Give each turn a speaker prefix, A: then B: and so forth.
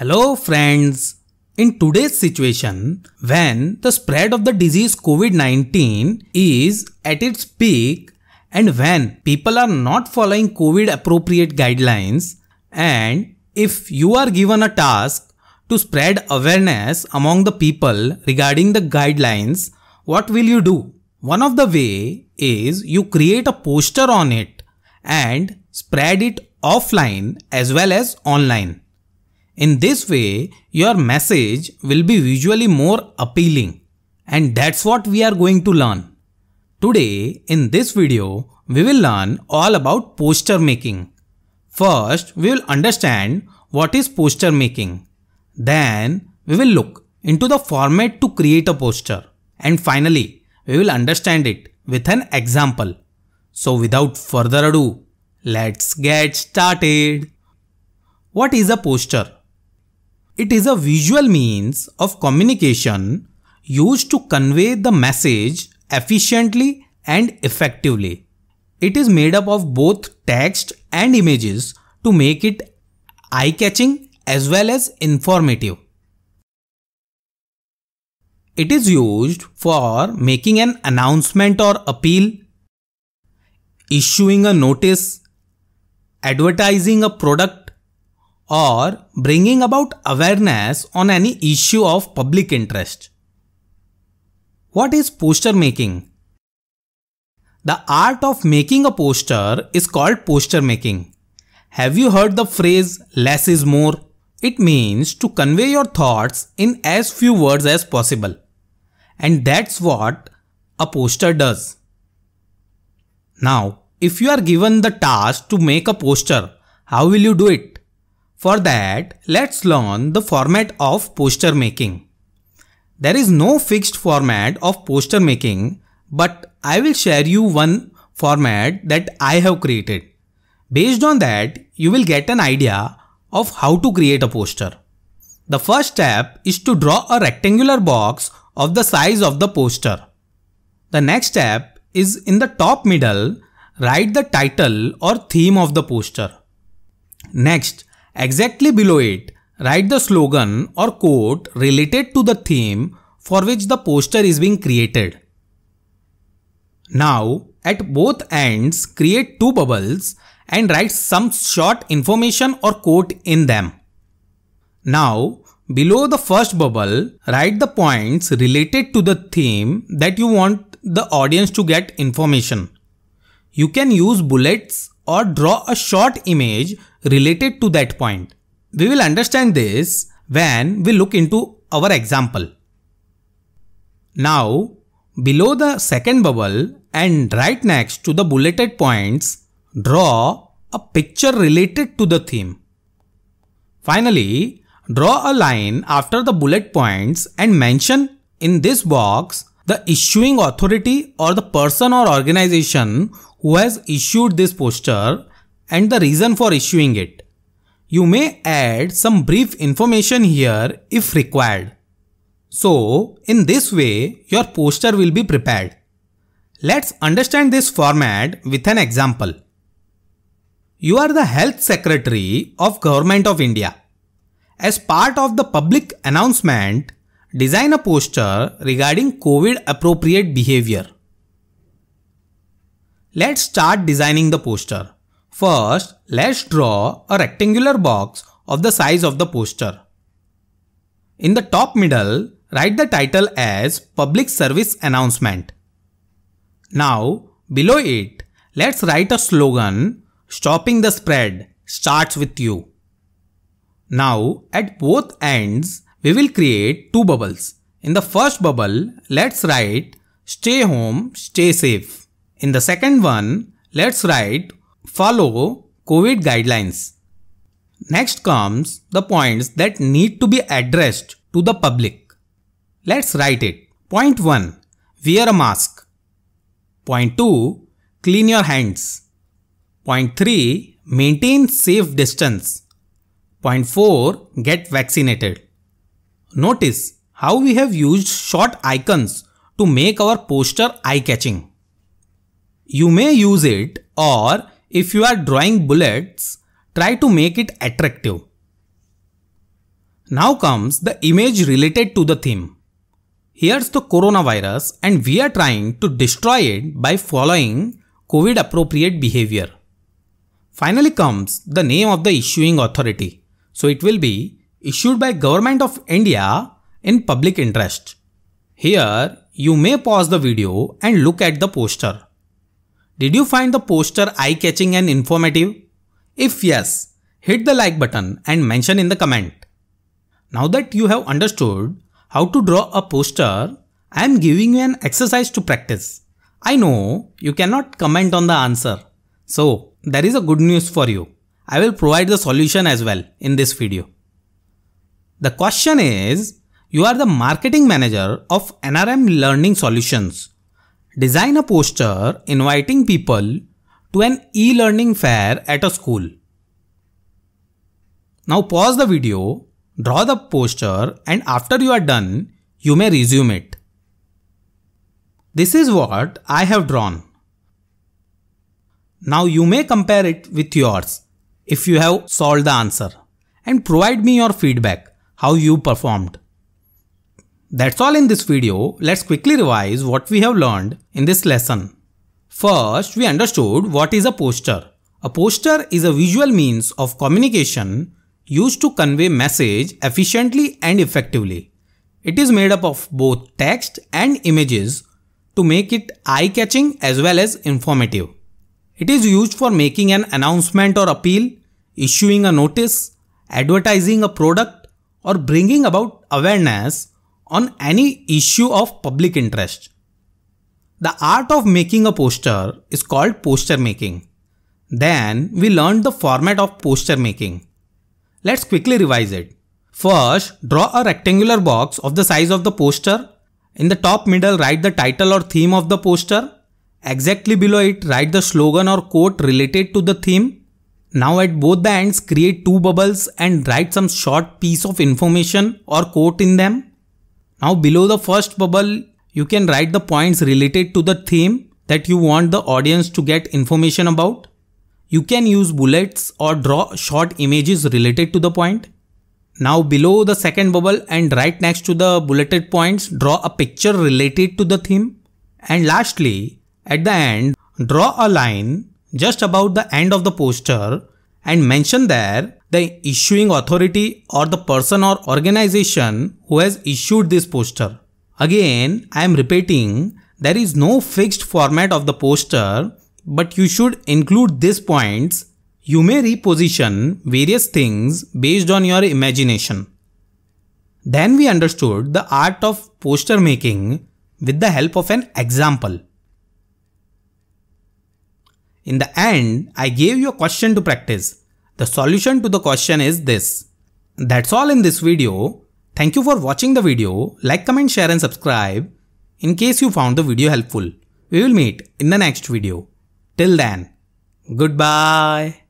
A: Hello friends. In today's situation, when the spread of the disease COVID-19 is at its peak and when people are not following COVID appropriate guidelines and if you are given a task to spread awareness among the people regarding the guidelines, what will you do? One of the way is you create a poster on it and spread it offline as well as online. In this way, your message will be visually more appealing. And that's what we are going to learn. Today, in this video, we will learn all about poster making. First, we will understand what is poster making. Then, we will look into the format to create a poster. And finally, we will understand it with an example. So without further ado, let's get started. What is a poster? It is a visual means of communication used to convey the message efficiently and effectively. It is made up of both text and images to make it eye-catching as well as informative. It is used for making an announcement or appeal, issuing a notice, advertising a product or bringing about awareness on any issue of public interest. What is poster making? The art of making a poster is called poster making. Have you heard the phrase less is more? It means to convey your thoughts in as few words as possible. And that's what a poster does. Now, if you are given the task to make a poster, how will you do it? For that, let's learn the format of poster making. There is no fixed format of poster making, but I will share you one format that I have created. Based on that, you will get an idea of how to create a poster. The first step is to draw a rectangular box of the size of the poster. The next step is in the top middle, write the title or theme of the poster. Next, Exactly below it, write the slogan or quote related to the theme for which the poster is being created. Now, at both ends, create two bubbles and write some short information or quote in them. Now, below the first bubble, write the points related to the theme that you want the audience to get information. You can use bullets or draw a short image related to that point. We will understand this when we look into our example. Now, below the second bubble and right next to the bulleted points, draw a picture related to the theme. Finally, draw a line after the bullet points and mention in this box the issuing authority or the person or organization who has issued this poster and the reason for issuing it. You may add some brief information here if required. So, in this way, your poster will be prepared. Let's understand this format with an example. You are the Health Secretary of Government of India. As part of the public announcement, design a poster regarding COVID appropriate behavior. Let's start designing the poster. First, let's draw a rectangular box of the size of the poster. In the top middle, write the title as Public Service Announcement. Now, below it, let's write a slogan, Stopping the Spread starts with you. Now, at both ends, we will create two bubbles. In the first bubble, let's write Stay home, stay safe. In the second one, let's write follow COVID guidelines. Next comes the points that need to be addressed to the public. Let's write it. Point 1. Wear a mask. Point 2. Clean your hands. Point 3. Maintain safe distance. Point 4. Get vaccinated. Notice how we have used short icons to make our poster eye-catching. You may use it or if you are drawing bullets, try to make it attractive. Now comes the image related to the theme. Here's the coronavirus and we are trying to destroy it by following COVID appropriate behavior. Finally comes the name of the issuing authority. So it will be issued by Government of India in public interest. Here you may pause the video and look at the poster. Did you find the poster eye-catching and informative? If yes, hit the like button and mention in the comment. Now that you have understood how to draw a poster, I am giving you an exercise to practice. I know you cannot comment on the answer. So, there is a good news for you. I will provide the solution as well in this video. The question is, you are the marketing manager of NRM Learning Solutions Design a poster inviting people to an e-learning fair at a school. Now pause the video, draw the poster and after you are done, you may resume it. This is what I have drawn. Now you may compare it with yours if you have solved the answer and provide me your feedback how you performed. That's all in this video. Let's quickly revise what we have learned in this lesson. First, we understood what is a poster. A poster is a visual means of communication used to convey message efficiently and effectively. It is made up of both text and images to make it eye-catching as well as informative. It is used for making an announcement or appeal, issuing a notice, advertising a product or bringing about awareness on any issue of public interest. The art of making a poster is called poster making. Then we learned the format of poster making. Let's quickly revise it. First, draw a rectangular box of the size of the poster. In the top middle, write the title or theme of the poster. Exactly below it, write the slogan or quote related to the theme. Now at both the ends, create two bubbles and write some short piece of information or quote in them. Now below the first bubble, you can write the points related to the theme that you want the audience to get information about. You can use bullets or draw short images related to the point. Now below the second bubble and right next to the bulleted points, draw a picture related to the theme. And lastly, at the end, draw a line just about the end of the poster and mention there the issuing authority or the person or organization who has issued this poster. Again, I am repeating, there is no fixed format of the poster, but you should include these points. You may reposition various things based on your imagination. Then we understood the art of poster making with the help of an example. In the end, I gave you a question to practice the solution to the question is this. That's all in this video. Thank you for watching the video. Like, comment, share and subscribe in case you found the video helpful. We will meet in the next video. Till then, goodbye.